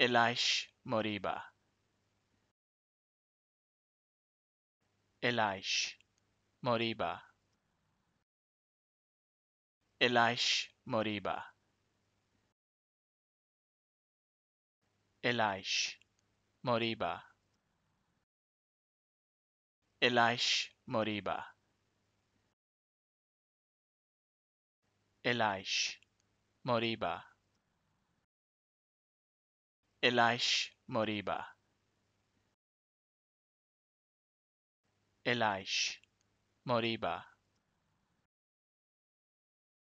Elish Moriba. Elish Moriba. Elish Moriba. Elish Moriba. Elish Moriba. Elish Moriba. Elish Moriba. Elish Moriba.